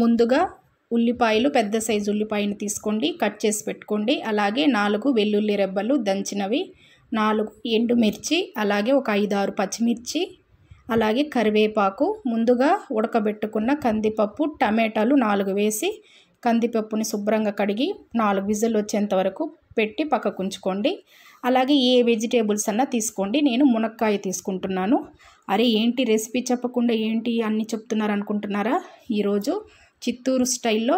ముందుగా ఉల్లిపాయలు పెద్ద సైజు ఉల్లిపాయను తీసుకోండి కట్ చేసి పెట్టుకోండి అలాగే నాలుగు వెల్లుల్లి రెబ్బలు దంచినవి నాలుగు ఎండుమిర్చి అలాగే ఒక ఐదు ఆరు పచ్చిమిర్చి అలాగే కరివేపాకు ముందుగా ఉడకబెట్టుకున్న కందిపప్పు టమాటాలు నాలుగు వేసి కందిపప్పుని శుభ్రంగా కడిగి నాలుగు విజిల్ వచ్చేంత వరకు పెట్టి పక్కకుంచుకోండి అలాగే ఏ వెజిటేబుల్స్ అన్నా తీసుకోండి నేను మునక్కాయ తీసుకుంటున్నాను అరే ఏంటి రెసిపీ చెప్పకుండా ఏంటి అన్నీ చెప్తున్నారు అనుకుంటున్నారా ఈరోజు చిత్తూరు స్టైల్లో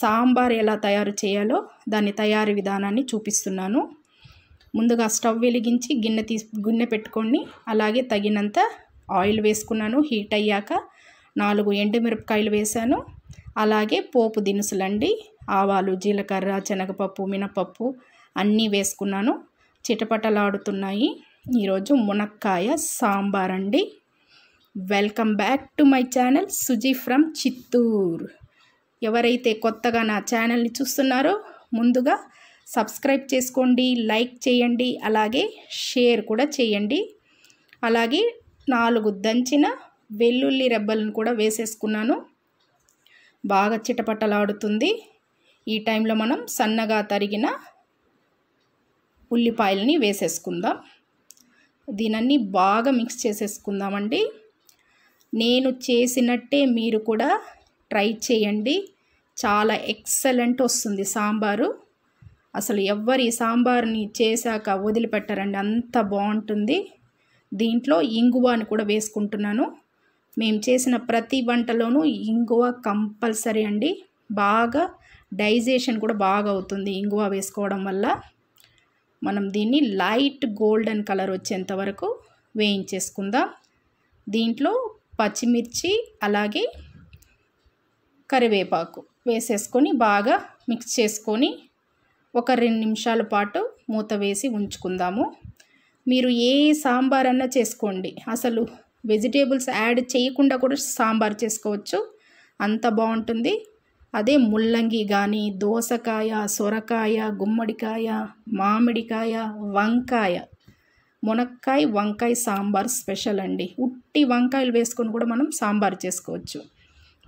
సాంబార్ ఎలా తయారు చేయాలో దాని తయారీ విధానాన్ని చూపిస్తున్నాను ముందుగా స్టవ్ వెలిగించి గిన్నె తీసి గిన్నె పెట్టుకొని అలాగే తగినంత ఆయిల్ వేసుకున్నాను హీట్ అయ్యాక నాలుగు ఎండుమిరపకాయలు వేశాను అలాగే పోపు దినుసులండి ఆవాలు జీలకర్ర శనగపప్పు మినపప్పు అన్నీ వేసుకున్నాను చిటపటలాడుతున్నాయి ఈరోజు మునక్కాయ సాంబార్ అండి welcome back to my channel Suji from Chittoor ఎవరైతే కొత్తగా నా ఛానల్ని చూస్తున్నారో ముందుగా సబ్స్క్రైబ్ చేసుకోండి లైక్ చేయండి అలాగే షేర్ కూడా చేయండి అలాగే నాలుగు దంచిన వెల్లుల్లి రెబ్బలను కూడా వేసేసుకున్నాను బాగా చిటపటలాడుతుంది ఈ టైంలో మనం సన్నగా తరిగిన ఉల్లిపాయలని వేసేసుకుందాం దీనన్ని బాగా మిక్స్ చేసేసుకుందామండి నేను చేసినట్టే మీరు కూడా ట్రై చేయండి చాలా ఎక్సలెంట్ వస్తుంది సాంబారు అసలు ఎవ్వరు ఈ సాంబార్ని చేశాక వదిలిపెట్టారండి అంత బాగుంటుంది దీంట్లో ఇంగువాని కూడా వేసుకుంటున్నాను మేము చేసిన ప్రతి వంటలోనూ ఇంగువ కంపల్సరీ అండి బాగా డైజెషన్ కూడా బాగా అవుతుంది ఇంగువ వేసుకోవడం వల్ల మనం దీన్ని లైట్ గోల్డెన్ కలర్ వచ్చేంత వరకు వేయించేసుకుందాం దీంట్లో పచ్చిమిర్చి అలాగే కరివేపాకు వేసేసుకొని బాగా మిక్స్ చేసుకొని ఒక రెండు నిమిషాల పాటు మూత వేసి ఉంచుకుందాము మీరు ఏ సాంబార్ అన్నా చేసుకోండి అసలు వెజిటేబుల్స్ యాడ్ చేయకుండా కూడా సాంబార్ చేసుకోవచ్చు అంత బాగుంటుంది అదే ముల్లంగి కానీ దోసకాయ సొరకాయ గుమ్మడికాయ మామిడికాయ వంకాయ మునక్కాయ వంకాయ సాంబార్ స్పెషల్ అండి ఉట్టి వంకాయలు వేసుకొని కూడా మనం సాంబార్ చేసుకోవచ్చు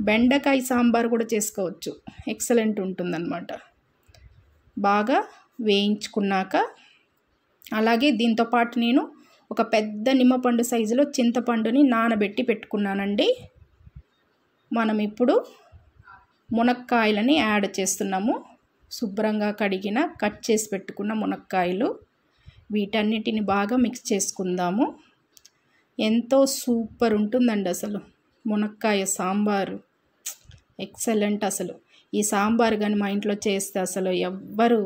బెండకాయ సాంబార్ కూడా చేసుకోవచ్చు ఎక్సలెంట్ ఉంటుందన్నమాట బాగా వేయించుకున్నాక అలాగే దీంతోపాటు నేను ఒక పెద్ద నిమ్మపండు సైజులో చింతపండుని నానబెట్టి పెట్టుకున్నానండి మనం ఇప్పుడు మునక్కాయలని యాడ్ చేస్తున్నాము శుభ్రంగా కడిగిన కట్ చేసి పెట్టుకున్న మునక్కాయలు వీటన్నిటిని బాగా మిక్స్ చేసుకుందాము ఎంతో సూపర్ ఉంటుందండి అసలు మునక్కాయ సాంబారు ఎక్సలెంట్ అసలు ఈ సాంబార్ కానీ మా ఇంట్లో చేస్తే అసలు ఎవ్వరు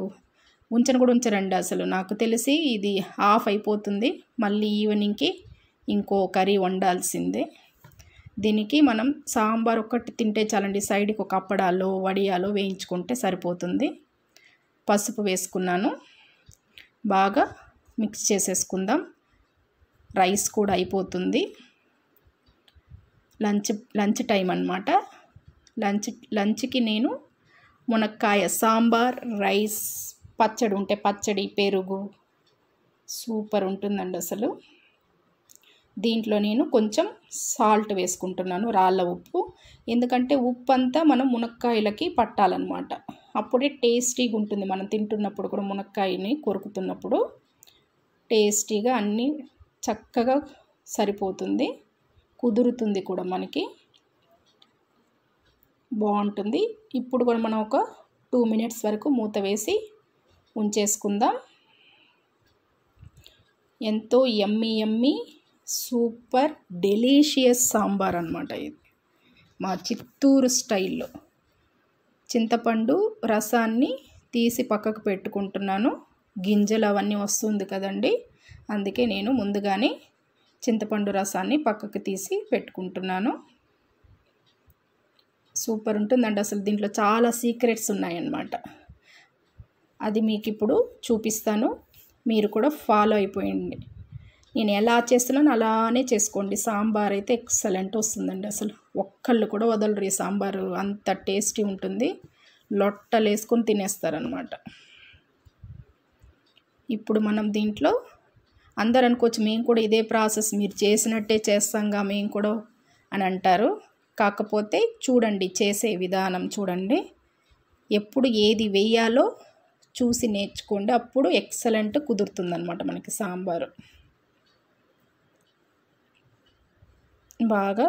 ఉంచను కూడా ఉంచరండి అసలు నాకు తెలిసి ఇది ఆఫ్ అయిపోతుంది మళ్ళీ ఈవినింగ్కి ఇంకో కర్రీ వండాల్సిందే దీనికి మనం సాంబార్ ఒక్కటి తింటే చాలండి సైడ్కి ఒక అప్పడాలో వడియాలో వేయించుకుంటే సరిపోతుంది పసుపు వేసుకున్నాను బాగా మిక్స్ చేసేసుకుందాం రైస్ కూడా అయిపోతుంది లంచ్ లంచ్ టైం అనమాట లంచ్ లంచ్కి నేను మునక్కాయ సాంబార్ రైస్ పచ్చడి ఉంటే పచ్చడి పెరుగు సూపర్ ఉంటుందండి అసలు దీంట్లో నేను కొంచెం సాల్ట్ వేసుకుంటున్నాను రాళ్ళ ఉప్పు ఎందుకంటే ఉప్పు అంతా మనం మునక్కాయలకి పట్టాలన్నమాట అప్పుడే టేస్టీగా ఉంటుంది మనం తింటున్నప్పుడు కూడా మునక్కాయని కొరుకుతున్నప్పుడు టేస్టీగా అన్నీ చక్కగా సరిపోతుంది కుదురుతుంది కూడా మనకి బాగుంటుంది ఇప్పుడు కూడా మనం ఒక టూ మినిట్స్ వరకు మూత వేసి ఉంచేసుకుందాం ఎంతో yummy yummy super delicious sambar అనమాట ఇది మా చిత్తూరు స్టైల్లో చింతపండు రసాన్ని తీసి పక్కకు పెట్టుకుంటున్నాను గింజలు అవన్నీ వస్తుంది కదండి అందుకే నేను ముందుగానే చింతపండు రసాన్ని పక్కకు తీసి పెట్టుకుంటున్నాను సూపర్ ఉంటుందండి అసలు దీంట్లో చాలా సీక్రెట్స్ ఉన్నాయన్నమాట అది మీకు ఇప్పుడు చూపిస్తాను మీరు కూడా ఫాలో అయిపోయింది నేను ఎలా చేస్తున్నాను అలానే చేసుకోండి సాంబార్ అయితే ఎక్సలెంట్ వస్తుందండి అసలు ఒక్కళ్ళు కూడా వదలరు ఈ సాంబారు అంత టేస్టీ ఉంటుంది లొట్టలు వేసుకొని తినేస్తారనమాట ఇప్పుడు మనం దీంట్లో అందరు అనుకోవచ్చు మేము కూడా ఇదే ప్రాసెస్ మీరు చేసినట్టే చేస్తాంగా మేము కూడా అని అంటారు కాకపోతే చూడండి చేసే విధానం చూడండి ఎప్పుడు ఏది వేయాలో చూసి నేర్చుకోండి అప్పుడు ఎక్సలెంట్ కుదురుతుందనమాట మనకి సాంబారు బాగా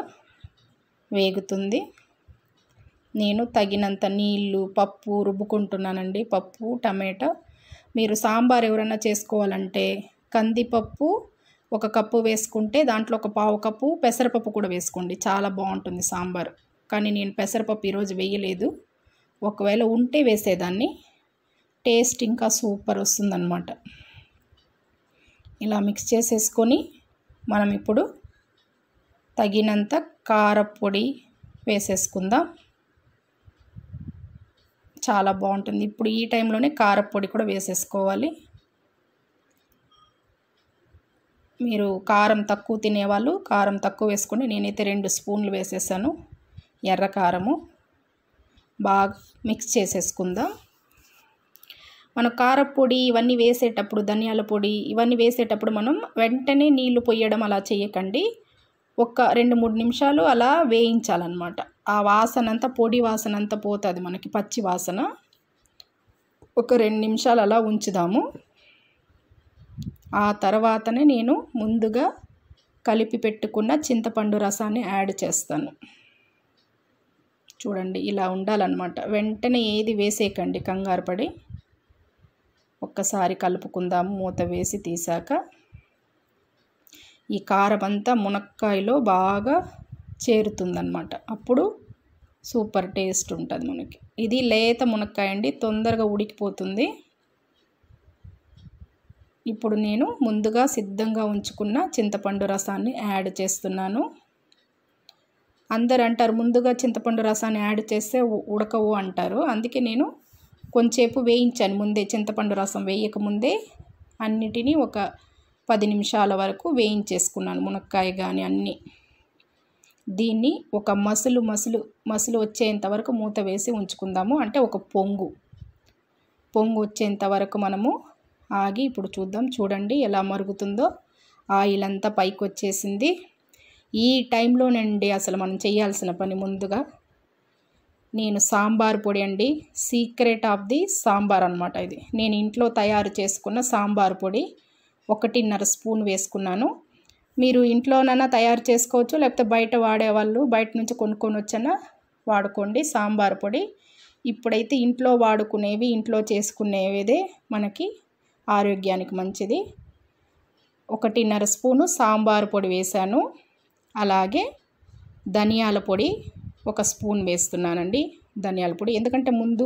వేగుతుంది నేను తగినంత నీళ్ళు పప్పు రుబ్బుకుంటున్నానండి పప్పు టమాటా మీరు సాంబార్ ఎవరైనా చేసుకోవాలంటే కందిపప్పు ఒక కప్పు వేసుకుంటే దాంట్లో ఒక పావు కప్పు పెసరపప్పు కూడా వేసుకోండి చాలా బాగుంటుంది సాంబార్ కానీ నేను పెసరపప్పు ఈరోజు వేయలేదు ఒకవేళ ఉంటే వేసేదాన్ని టేస్ట్ ఇంకా సూపర్ వస్తుందన్నమాట ఇలా మిక్స్ చేసేసుకొని మనం ఇప్పుడు తగినంత కారపొడి వేసేసుకుందాం చాలా బాగుంటుంది ఇప్పుడు ఈ టైంలోనే కారపొడి కూడా వేసేసుకోవాలి మీరు కారం తక్కువ తినేవాళ్ళు కారం తక్కువ వేసుకుని నేనైతే రెండు స్పూన్లు వేసేసాను ఎర్ర కారము బాగా మిక్స్ చేసేసుకుందాం మనం కారపొడి ఇవన్నీ వేసేటప్పుడు ధనియాల పొడి ఇవన్నీ వేసేటప్పుడు మనం వెంటనే నీళ్లు పొయ్యడం అలా చేయకండి ఒక రెండు మూడు నిమిషాలు అలా వేయించాలన్నమాట ఆ వాసన అంతా పొడి వాసన అంతా పోతుంది మనకి పచ్చి వాసన ఒక రెండు నిమిషాలు అలా ఉంచుదాము ఆ తర్వాతనే నేను ముందుగా కలిపి పెట్టుకున్న చింతపండు రసాన్ని యాడ్ చేస్తాను చూడండి ఇలా ఉండాలన్నమాట వెంటనే ఏది వేసేయకండి కంగారు పడి ఒక్కసారి కలుపుకుందాం మూత వేసి తీసాక ఈ కారం అంతా మునక్కాయలో బాగా చేరుతుందన్నమాట అప్పుడు సూపర్ టేస్ట్ ఉంటుంది మనకి ఇది లేత మునక్కాయ అండి తొందరగా ఉడికిపోతుంది ఇప్పుడు నేను ముందుగా సిద్ధంగా ఉంచుకున్న చింతపండు రసాన్ని యాడ్ చేస్తున్నాను అందరు అంటారు ముందుగా చింతపండు రసాన్ని యాడ్ చేస్తే ఉడకవు అంటారు అందుకే నేను కొంచెంసేపు వేయించాను ముందే చింతపండు రసం వేయకముందే అన్నిటినీ ఒక పది నిమిషాల వరకు వేయించేసుకున్నాను మునక్కాయ కానీ అన్నీ దీన్ని ఒక మసులు మసులు మసులు వచ్చేంత వరకు మూత వేసి ఉంచుకుందాము అంటే ఒక పొంగు పొంగు వచ్చేంత వరకు మనము ఆగి ఇప్పుడు చూద్దాం చూడండి ఎలా మరుగుతుందో ఆయిల్ అంతా పైకి వచ్చేసింది ఈ టైంలోనండి అసలు మనం చేయాల్సిన పని ముందుగా నేను సాంబార్ పొడి అండి సీక్రెట్ ఆఫ్ ది సాంబార్ అనమాట ఇది నేను ఇంట్లో తయారు చేసుకున్న సాంబార్ పొడి ఒకటిన్నర స్పూన్ వేసుకున్నాను మీరు ఇంట్లోనైనా తయారు చేసుకోవచ్చు లేకపోతే బయట వాడేవాళ్ళు బయట నుంచి కొనుక్కొని వచ్చానా వాడుకోండి సాంబార్ పొడి ఇప్పుడైతే ఇంట్లో వాడుకునేవి ఇంట్లో చేసుకునేవిదే మనకి ఆరోగ్యానికి మంచిది ఒకటిన్నర స్పూను సాంబార్ పొడి వేశాను అలాగే ధనియాల పొడి ఒక స్పూన్ వేస్తున్నానండి ధనియాల పొడి ఎందుకంటే ముందు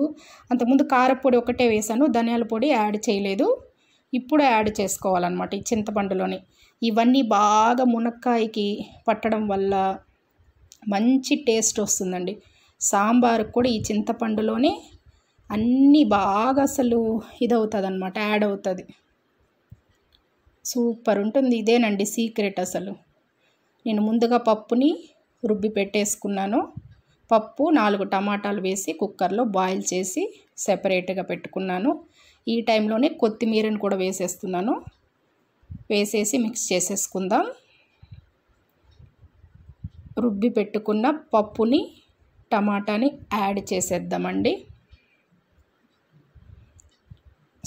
అంతకుముందు కారపొడి ఒకటే వేశాను ధనియాల పొడి యాడ్ చేయలేదు ఇప్పుడు యాడ్ చేసుకోవాలన్నమాట ఈ చింతపండులోని ఇవన్నీ బాగా మునక్కాయకి పట్టడం వల్ల మంచి టేస్ట్ వస్తుందండి సాంబారు కూడా ఈ చింతపండులోనే అన్నీ బాగా అసలు ఇదవుతుంది అనమాట యాడ్ అవుతుంది సూపర్ ఉంటుంది ఇదేనండి సీక్రెట్ అసలు నేను ముందుగా పప్పుని రుబ్బి పెట్టేసుకున్నాను పప్పు నాలుగు టమాటాలు వేసి కుక్కర్లో బాయిల్ చేసి సెపరేట్గా పెట్టుకున్నాను ఈ టైంలోనే కొత్తిమీరని కూడా వేసేస్తున్నాను వేసేసి మిక్స్ చేసేసుకుందాం రుబ్బి పెట్టుకున్న పప్పుని టమాటాని యాడ్ చేసేద్దామండి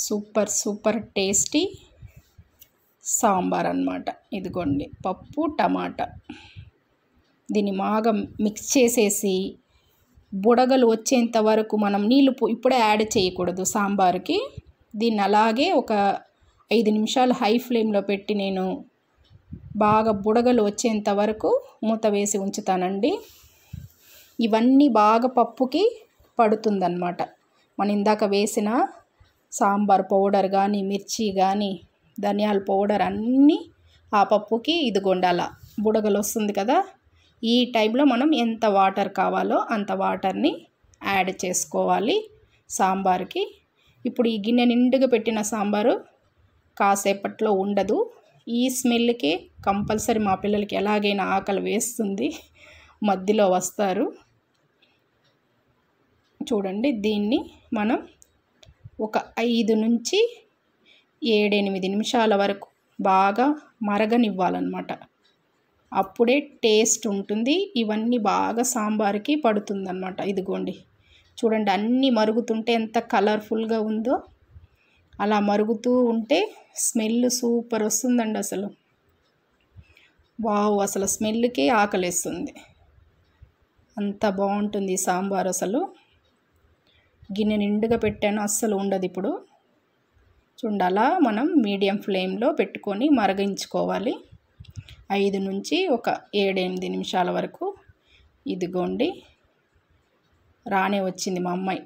సూపర్ సూపర్ టేస్టీ సాంబార్ అనమాట ఇదిగోండి పప్పు టమాటా దీన్ని బాగా మిక్స్ చేసేసి బుడగలు వచ్చేంత వరకు మనం నీళ్ళు ఇప్పుడే యాడ్ చేయకూడదు సాంబార్కి దీన్ని అలాగే ఒక ఐదు నిమిషాలు హై ఫ్లేమ్లో పెట్టి నేను బాగా బుడగలు వచ్చేంత వరకు మూత వేసి ఉంచుతానండి ఇవన్నీ బాగా పప్పుకి పడుతుందన్నమాట మనం ఇందాక వేసిన సాంబార్ పౌడర్ కానీ మిర్చి కానీ ధనియాల పౌడర్ అన్నీ ఆ పప్పుకి ఇదిగొండాల బుడగలు వస్తుంది కదా ఈ టైంలో మనం ఎంత వాటర్ కావాలో అంత వాటర్ని యాడ్ చేసుకోవాలి సాంబార్కి ఇప్పుడు ఈ గిన్నె నిండుగా పెట్టిన సాంబారు కాసేపట్లో ఉండదు ఈ స్మెల్కి కంపల్సరీ మా పిల్లలకి ఎలాగైనా ఆకలి వేస్తుంది మధ్యలో వస్తారు చూడండి దీన్ని మనం ఒక ఐదు నుంచి ఏడెనిమిది నిమిషాల వరకు బాగా మరగనివ్వాలన్నమాట అప్పుడే టేస్ట్ ఉంటుంది ఇవన్నీ బాగా సాంబార్కి పడుతుందన్నమాట ఇదిగోండి చూడండి అన్నీ మరుగుతుంటే ఎంత కలర్ఫుల్గా ఉందో అలా మరుగుతూ ఉంటే స్మెల్ సూపర్ వస్తుందండి అసలు వావ్ అసలు స్మెల్కే ఆకలిస్తుంది అంత బాగుంటుంది సాంబార్ అసలు గిన్నె నిండుగా పెట్టాను అస్సలు ఉండదు ఇప్పుడు చూడండి అలా మనం మీడియం ఫ్లేమ్లో పెట్టుకొని మరగించుకోవాలి ఐదు నుంచి ఒక ఏడెనిమిది నిమిషాల వరకు ఇదిగోండి రానే వచ్చింది మా అమ్మాయి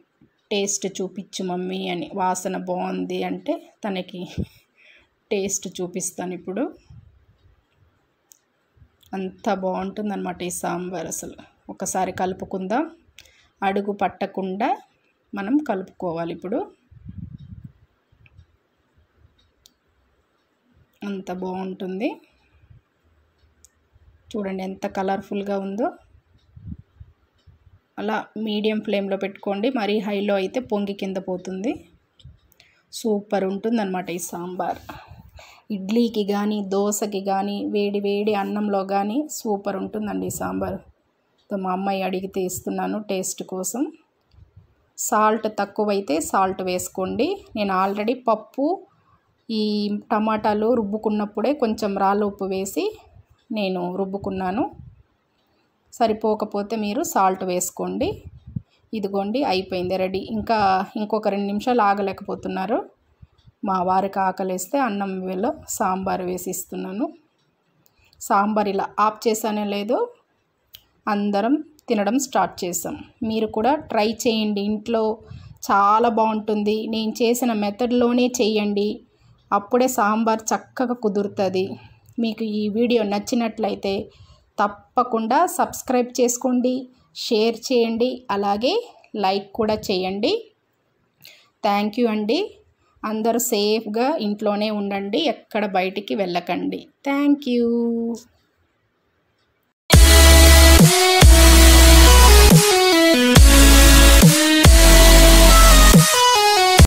టేస్ట్ చూపించు మమ్మీ అని వాసన బాగుంది అంటే తనకి టేస్ట్ చూపిస్తాను ఇప్పుడు అంత బాగుంటుందన్నమాట ఈ సాంబార్ అసలు ఒకసారి కలుపుకుందాం అడుగు పట్టకుండా మనం కలుపుకోవాలి ఇప్పుడు అంత బాగుంటుంది చూడండి ఎంత కలర్ఫుల్గా ఉందో అలా మీడియం ఫ్లేమ్లో పెట్టుకోండి మరీ హైలో అయితే పొంగి కింద పోతుంది సూపర్ ఉంటుంది అనమాట ఈ సాంబార్ ఇడ్లీకి కానీ దోశకి కానీ వేడి వేడి అన్నంలో కానీ సూపర్ ఉంటుందండి ఈ సాంబార్ మా అమ్మాయి అడిగితే ఇస్తున్నాను టేస్ట్ కోసం సాల్ట్ తక్కువైతే సాల్ట్ వేసుకోండి నేను ఆల్రెడీ పప్పు ఈ టమాటాలు రుబ్బుకున్నప్పుడే కొంచెం రాళ్ళ ఉప్పు వేసి నేను రుబ్బుకున్నాను సరిపోకపోతే మీరు సాల్ట్ వేసుకోండి ఇదిగోండి అయిపోయింది రెడీ ఇంకా ఇంకొక రెండు నిమిషాలు ఆగలేకపోతున్నారు మా వారికి ఆకలిస్తే అన్నం వేలో సాంబార్ వేసి ఇస్తున్నాను సాంబార్ ఇలా ఆఫ్ చేశానే లేదు అందరం తినడం స్టార్ట్ చేసాం మీరు కూడా ట్రై చేయండి ఇంట్లో చాలా బాగుంటుంది నేను చేసిన మెథడ్లోనే చేయండి అప్పుడే సాంబార్ చక్కగా కుదురుతుంది మీకు ఈ వీడియో నచ్చినట్లయితే తప్పకుండా సబ్స్క్రైబ్ చేసుకోండి షేర్ చేయండి అలాగే లైక్ కూడా చేయండి థ్యాంక్ యూ అండి అందరూ సేఫ్గా ఇంట్లోనే ఉండండి ఎక్కడ బయటికి వెళ్ళకండి థ్యాంక్ యూ